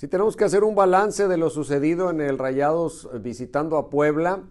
Si tenemos que hacer un balance de lo sucedido en el Rayados eh, visitando a Puebla,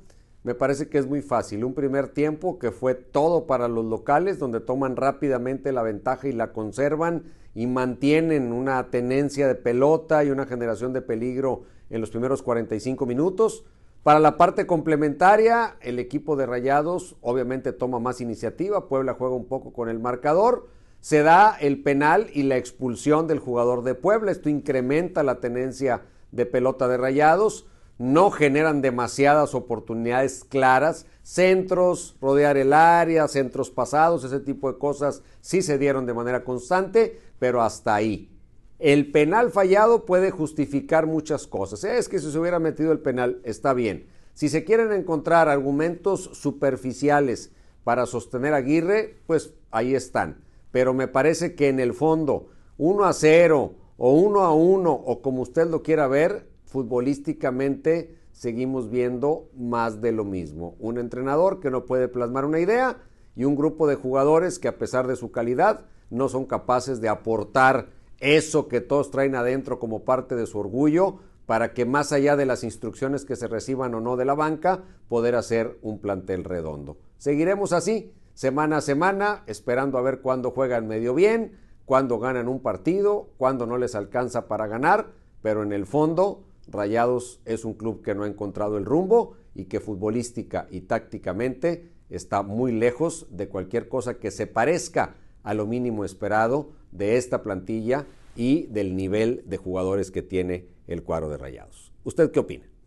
me parece que es muy fácil. Un primer tiempo que fue todo para los locales, donde toman rápidamente la ventaja y la conservan y mantienen una tenencia de pelota y una generación de peligro en los primeros 45 minutos. Para la parte complementaria, el equipo de Rayados obviamente toma más iniciativa, Puebla juega un poco con el marcador se da el penal y la expulsión del jugador de Puebla. Esto incrementa la tenencia de pelota de rayados. No generan demasiadas oportunidades claras. Centros, rodear el área, centros pasados, ese tipo de cosas sí se dieron de manera constante, pero hasta ahí. El penal fallado puede justificar muchas cosas. Es que si se hubiera metido el penal, está bien. Si se quieren encontrar argumentos superficiales para sostener a Aguirre, pues ahí están pero me parece que en el fondo, 1 a 0 o 1 a 1 o como usted lo quiera ver, futbolísticamente seguimos viendo más de lo mismo. Un entrenador que no puede plasmar una idea y un grupo de jugadores que a pesar de su calidad no son capaces de aportar eso que todos traen adentro como parte de su orgullo para que más allá de las instrucciones que se reciban o no de la banca, poder hacer un plantel redondo. Seguiremos así semana a semana, esperando a ver cuándo juegan medio bien, cuándo ganan un partido, cuándo no les alcanza para ganar, pero en el fondo Rayados es un club que no ha encontrado el rumbo y que futbolística y tácticamente está muy lejos de cualquier cosa que se parezca a lo mínimo esperado de esta plantilla y del nivel de jugadores que tiene el cuadro de Rayados. ¿Usted qué opina?